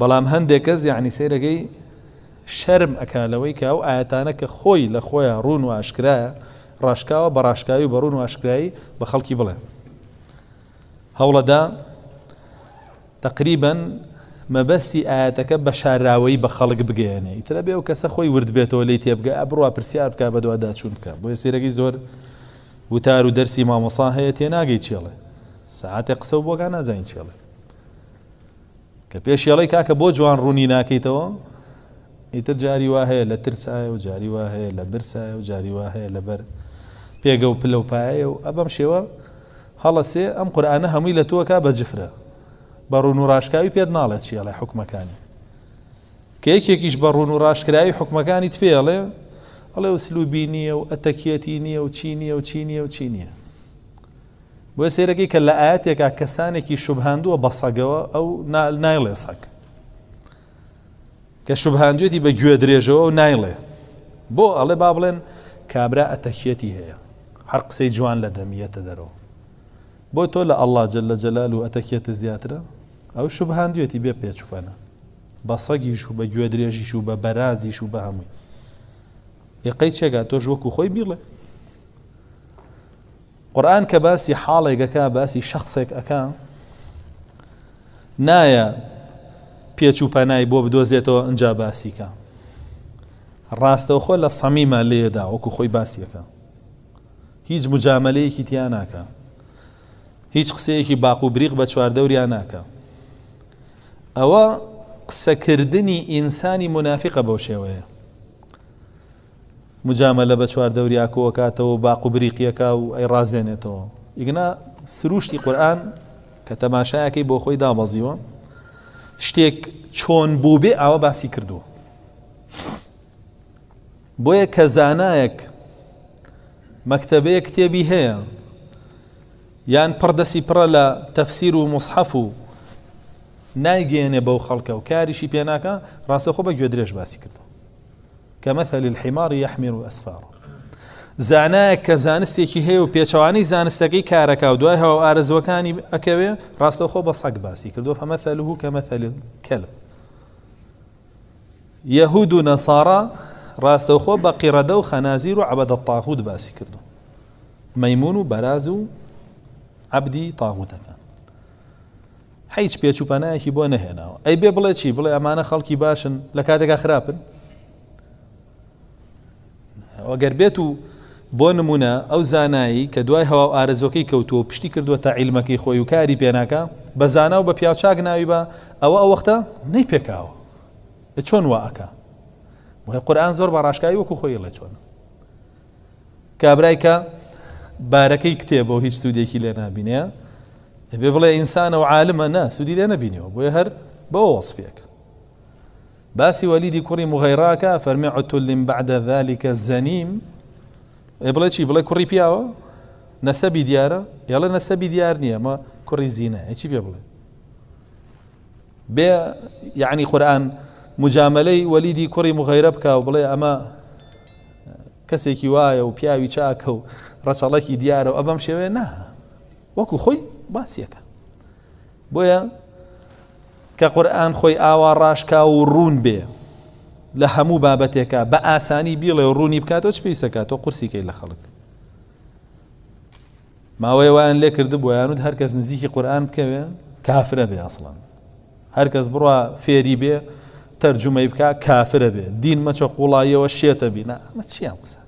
بەڵام هەندێک کەس یعنی سێرەکەی شەرم ئەکالەوەی کا و ئاەتانە کە خۆی لە خۆیان ڕوون و ئاشکرایە ڕاشکاوە بە ڕاشکاوی و بەڕون و ئاشکایی بە خەڵکی بڵێ هەوڵەدا تقریبن مەبەستی ئاەتەکە بە شاراوەی بە خەڵک بگەێنێ ئیترە بێ و کەسە خۆی وردبێتەوە لی تێبگە ئەبڕوا پرسیار بکە بە دووادا چون بکە بۆ سێرەگەی زۆر وتار و دەرسی مامۆسا هەیە تێناگەی چێڵێ سعاتێ قسە بۆگان نازانین چێڵێ کە پێشێڵی کاکە بۆ جوان ڕوونی ناکەیتەوە ئیتر جاری وا هەیە لە ترسایە و جاری وا هەیە لە برسایە و جاری وا هەیە لەبەر پێگە و پلە و پایە و ئەبەم شێوە هەڵەسێ ئەم قورآانە هەمووی لە تووەکە بەجفرە بە ڕوون و ڕاشکاوی پێت ناڵێت چیڵی حکومەکانی کە یەکێکیش بە ڕوون و ڕاشکراوی حکومەکانی پێڵێ ئەڵێ وسلوبی نییە و ئەتەکیەتی نییە و چینیە و چینیە و چینیە بۆ سێرەکەی کە لە ئاەتێکا کەسانێکی شوبهاندووە بە سەگەوە ئەو نایڵێ سەگ کە شوبهاندوێتی بە گوێ درێژەوە و نایڵێ بۆ ئەڵێ با بڵێن کابرا ئەتەکێتی هەیە هەر قسەی جوان لە دەمیەتە دەرەوە بۆ تۆ لە ئەلله جل لە جەلال و ئەتەکێتە زیاترە ئەو شوبهاندوێتی بێ پێچوپەنە بە سەگیش و بە گوێ درێژیش و بە بەرازیش و بە هەمووی یقەی چێگا تۆ ژوەکو خۆی بیڵێ قورآن کە باسی حاڵێکەکە باسی شخصێک ئەەکە نایە پێچ و پەنای بۆ بدۆزێتەوە ئەجا باسیکە ڕاستەوە خۆ لە سەمیمە لێدا وەکو خۆی باسیەکە هیچ مجاملەیەکی تیا ناکە هیچ قسەیەکی باق و بریق بە چواردەوریان ناکە ئەوە قسەکردنی ئینسانی منافقە بەو شێوەیە مجامە لە بە چوار دەوریاکەوە کاتەوە باق و بریقیەکە و ئەی ڕازێنێتەوە ئیگنا سروشتی قورآن کە تەماشایەکەی بۆ خۆی دامەزیوە شتێک چۆن بوو بێ ئاوە باسی کردووە بۆیە کە زانایەک مەکتتەبەیە کتێبی هەیە یان پڕدەسی پڕە لە تەفسیر و مصحف و نایگەێنێ بەو خەڵکە و کاریشی پێناکە ڕاستە خۆ بە گوێ درێژ باسی کردو كمثل الحمار يحمل أسفاره زانایە کە زانستێکی هەیە و پێچەوانی زانستەکەی کارەکە و دوای هەوا ئارزوەکانی ئەکەوێ ڕاستەخۆ بە سەگ باسی کردو فەمەثەلوه کەمەثەل کەلب یەهود و نەسارا ڕاستەوخۆ بە قیڕەدە و خەنازیر و عبەدە تاغود باسی کردو مەمون و بەراز و عبدی تاغوتەکان هیچ پێچوپەنایەکی بۆ نەهێناوە ئەی بێ بڵێ چی بڵێ ئەمانە خەڵکی باشن لە کاتێکا خراپن ئەگەر بێت و بۆ نمونە ئەو زانایی کە دوای هەوا ئارزۆەکەی کەوتووە پشتی کردووە تا عیلمەکەی خۆی و کاری پێناکە بە زانا و بە پیاچاک ناوی بە ئەوە ئەو وەختە نەی پێکاوە لە چۆن واکە وای قورآان زۆر بە ڕاشکایی وەکو خۆی لە چۆن کابرایکە بارەکەی کتێب بۆ هیچ سوودێکی لێ نبینێ بێ بڵێ ئینسانە و عالمە نە سوودی لێ نبینەوە بۆیە هەر بۆ وەصفێک باسی وەلیدی کوڕی مغەیراکە فەرمی عتولیم بعدە ذلكکە زەنیم إيه، بڵێ چی بڵێ کوڕی پیاوە نەسەبی دیارە یاڵە نەسەبی دیار نییە مە کوڕی زیینە هیچی إيه، پێ بڵێ بێ یعنی يعني خورآن مجاملەی وەلیدی کوڕی مغەیرە بکە و بڵێ ئەمە کەسێکی وایە و پیاوی چاکە و ڕەچەڵەکی دیارە و ئەبەم شێوێ نا وەکو خۆی باسیەکە بۆیە کە قورآن خۆی ئاوا ڕاشکا و ڕوون بێ لە هەموو بابەتێکە بە ئاسانی بیڵێ و ڕوونی بکاتەوە چ پێیسەکات تۆ قورسیکەی لە خەڵک ماوەی وایان لێ کرد بۆیانود هەرکەس نزیکی قورآن بکەوێ کافرە بێ ئەسڵان هەرکەس بڕە فێری بێ تەرجمەی بک کافرە بێ دین مەچە قوڵایەوە شێتە بینا ئەمە چیان قسە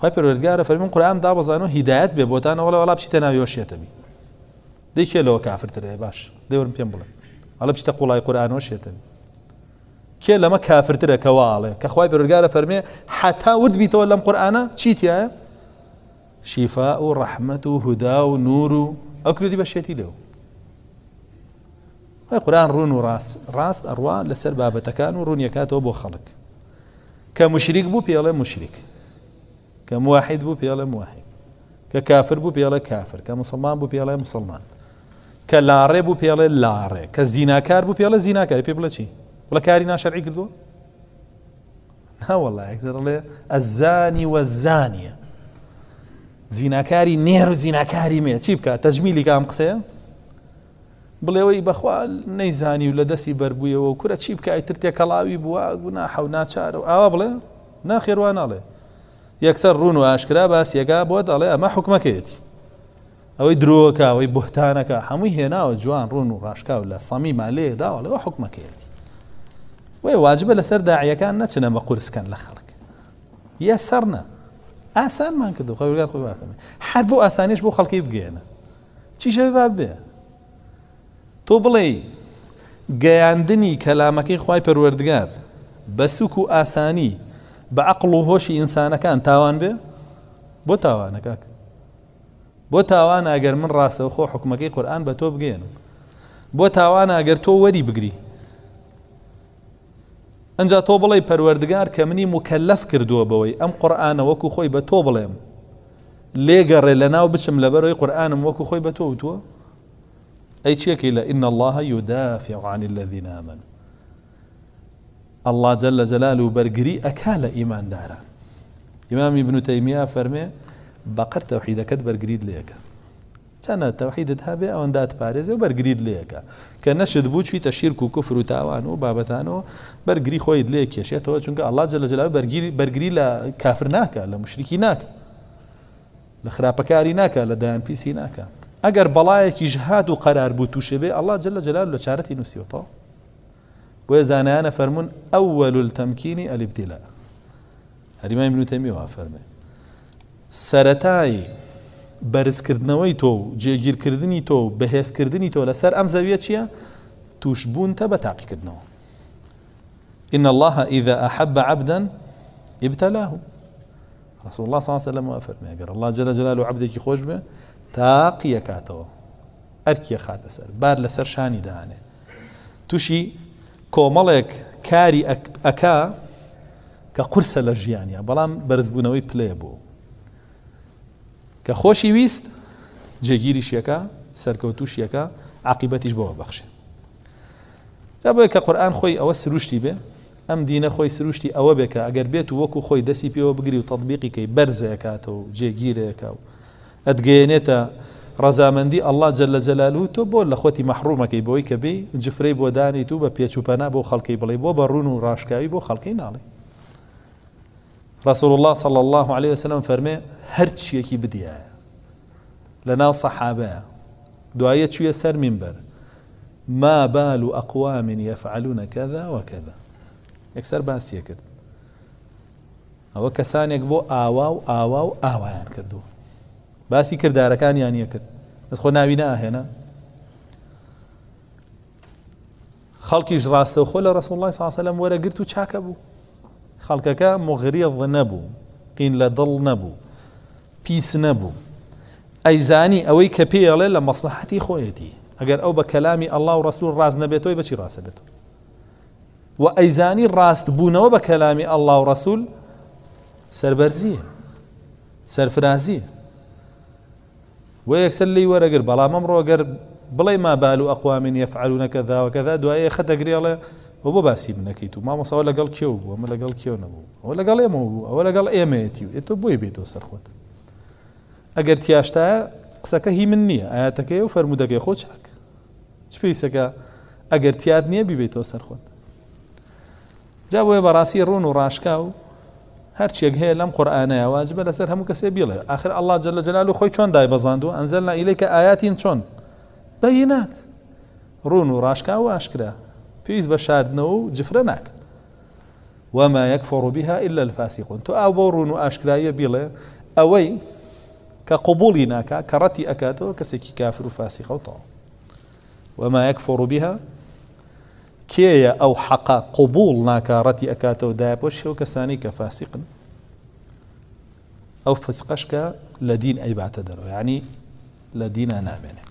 خی پەروەردگارە فەرمون قورآان دا بەزان و هیدایەت بێ بۆتانەوە لە وڵا بچیتە ناویەوە شێتەبی دیکه لوا کافر تره باش پیام بله دەورم پێم بڵێ ئەڵە بچتە قوڵای قورآانۆشێتن کێ لەمە کافرترە کەواڵێ کەخوای بەرگارە فرمی حتی ورد بی تو لام قرآن چی تیه شیفا و رحمت و هدا و نور و دی کردی بەشێتی لێو قرآن رون و ڕاست ڕاست لسر لەسەر بابەتەکان و ڕوونیەکاتەوە بۆ خەڵک کە مشریک بوو پێڵێ مشریک کە مواحد بو پێڵێ موحد کە کافر بوو پێڵە کافر کە مسلمان بوو پێڵێ مسلمان کە لاڕێ بوو پێڵێ لاڕێ کە زیناکار بوو پێڵە زیناکاری پێ بڵە چی وڵە کاری ناشەرعی کردووە ناوەڵێ ئەزانی وە زانیە زیناکاری نێر و زیناکاری مێ چی بکە تەجمیلی کام قسەیە بڵێەوەی بەخوا نەیزانی و لە دەستی بەربوویەوە و کورە چی بکە ئیتر تێکەڵاوی بووە گونا حو ناچارە و ئاوا بڵێ ناخێوان ناڵێ یەکسەر ڕون و ئاشکرا باسیەکە بۆ دەڵێ ئەمە حکومەکەیەتی ئەوەی درۆکە ئەوەی بهتانەکە هەمووی هێناوە جوان ڕون و ڕاشکاو لە سەمی مالەیە داوەڵەوە حکمەکەیەتی وێ واجبە لەسەر داعیەکان نەچنە بە قورسکەن لە خەڵک یە سەرنە ئاسانمان کرد خەویگار خۆی باکەن هەر بۆ ئاسانیش بۆ خەڵکی بگێنە چیشە با بێ تۆ بڵێ گەیاندنی کەلامەکەی خی پەروەردگار بە سوک و ئاسانی بە عقل و هۆشی ئینسانەکان تاوان بێ بۆ تاوانەکە بو تاوانە اگر من خو خۆ حکومەکەی قورآن بە تو بگەێنم بو تاوانە اگر تو وری بگری انجا تو بلای پروردگار کە منی مکەلف کردووە بەوەی ئەم قرآن وەکو خۆی بە تۆ بڵێم لێگەڕێ لە بچم لە بەرەوەی قورآانم وەکو خۆی بە تۆ وتووە الله يدافع عن الذين امنوا الله جل جلاله جەلال و إيمان دارا إمام ابن تيمية بنوتەیمیا بقر توحيد كتبر جريد ليك تنا توحيد ذهب او اندات بارز او ليك كان شد بوچ في تشرك وكفر وتاوان وبابتان برغري خويد ليك يا شيخ تو چونك الله جل جلاله برغري برغري لا كافر ناك لا مشرك ناك لا خرابه كاري ناك لا دان بي سي ناك بلاي كي جهاد وقرار بو توشبه الله جل جلاله لشارتي نسيوطا بو زانانا فرمون اول التمكين الابتلاء هريم ابن تيميه فرمون سرتای کردنوی تو بەرزکردنەوەی کردنی تو بهیس کردنی تو لسر ام زویه چیه؟ توش بون تا بتاقی کردنو این الله إذا أحب عبدا ابتلاه رسول الله صلی الله عليه وسلم وأفرمي أقر الله جل جلاله کی خوش به تاقی کاتو ارکی خات أسر بار لسر شانی دانه توشي کۆمەڵێک کاری ئەکا کە قورسە لە ژیانیا بەڵام بەرزبوونەوەی پلی بو کە خۆشی ویست جێگیری شیەکە سەرکەوتو شیەکە عقیبەتیش بۆەوە بەخشێ تا بێ کە قورآن خۆی ئەوە سروشتی بێ ئەم دینە خۆی سروشتی ئەوە بێکە ئەگەر بێت و وەکو خۆی دەسی پێوە بگری و تطببیقیکەی بەرزەکاتەوە و جێگیرەکە و ئەدگەێنێتە ڕزامەندی ئەله جللە جەلال و تۆ بۆ لە خۆتی مەحرومەکەی بۆی کە بێ جفرەی بۆدانی تو بە پێچوپەنا بۆ خەڵکی بڵێ بۆ بە ڕون و ڕاشکاوی بۆ خەڵکی ناڵی رسول الله صلى الله عليه وسلم فرمي هر چیەکی بدیە لەناو سەحابە دوایە چویە سەر منبەر ما بال أقوام يفعلون كذا وكذا یەکسەر باسیە کرد ئەوە کەسانێک بۆ آوا و آوا و ئاوایان کردو باسی کردارەکانیان یە يعني يكد بس خونا بنا هنا خلقي جراسة لە رسول الله صلى الله عليه وسلم ورا قرتو بوو خەڵکەکە مغریە نبو قین لە نبو نەبوو نبو نەبوو ئەیزانی ئەوەی کە پێڵێ لە مەسلحەتی أو بكلامي الله ورسول کەلامی ئەللا و ڕسول ڕاست نەبێتەوەی بەچی ڕاستە دێت و ئەیزانی ڕاست بوونەوە بە کەلامی ئەللا و ويكسل لي سەرفرازیە قرب یەکسەر لی وەرەگر بەڵام ئەمڕۆگەر بڵێ ما بال و ئەقوامین یەفعلونەکە داوەکەدا دوایە بۆ بۆ باسی بنەکەیت و مامەساوە لەگەڵ کێو بوو ئەمە لەگەڵ کێو نەبوو ئەوە لەگەڵ ئێمە بوو ئەوە لەگەڵ ئێمەەتی و ئێتۆ بۆی بێتەوە سەرخۆت ئەگەر تیاشتا قسەکە هی من نییە ئاەتەکەی و فەرمودەکەی خۆ چاک چ پێویستەکە ئەگەر تیاد نییە بیبێتەوە سەرخۆت جا بۆیە بەڕاستی ڕۆن و ڕاشکا و هەرچێک هەیە لەم قورآانەیە واجبە لەسەر هەموو کەسێ بیڵێ آخر الله جل لە جلال و خۆی چۆن دای بەزاندوە ئەنزەل نائیلەی کە ئاياتین چۆن بەینات ڕون و ڕاشکا و ئاشکرا پێویست بشارد نو و جفرە ناکە وما يكفر بها إلا الفاسقون تو أبورون وأشكرايا بيلا أوي كقبولنا كرتي أكاتو كسكي كافر فاسق وطاو وما يكفر بها كيا أو حقا قبولنا كرتي أكاتو دابوش وكساني كفاسق أو فسقشك لدين أي بعتدر يعني لدين نامنه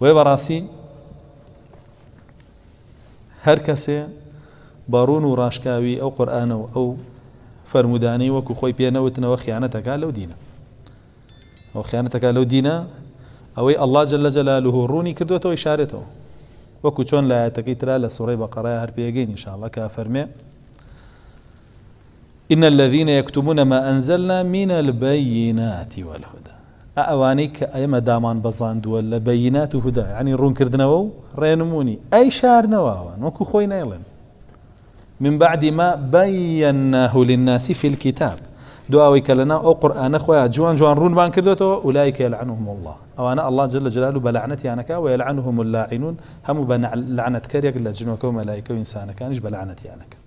ويبراسي هر کەسێ بارون و راشکاوی او ڕاشکاوی ئەو قورآانەوە ئەو فەرمودانی وەکو خۆی پێنەوتنەوە خیانەتەکە لەو دینە ئەو خیانەتەکە لەو دینە ئەوەی ئەلله جل لە جەلالوه ڕوونی تو شارێتەوە وەکو چۆن لایەتەکەی ترا لسوری بقره هر پیگین نیشانڵە که فەرمێ إن الذين يكتمون ما أنزلنا من البينات والهدى ئەوانەی کە ئەمە دامان بەزاندووە لە بەینات و هودا يعني ینی ڕوونکردنەوە و ڕێنمونی ئەی شارنەوەوە وەکو خۆی نێڵێن من بعدی ما بەەنەه للناسی فیلکیتاب دواوەی کە لەنا ئەو قورآانە خۆیان جوان جوان ڕوونبان کردێتەوە ولایکە لەعنهم الله ئەوانە الله جل لە جلال و بەلعنەتیانەکە و لەعنهم اللاعینون هەموو بە لعنەتکەرێک لە جنۆکە و مەلایکە و ئینسانەکانیش بەلعنەتیانەکە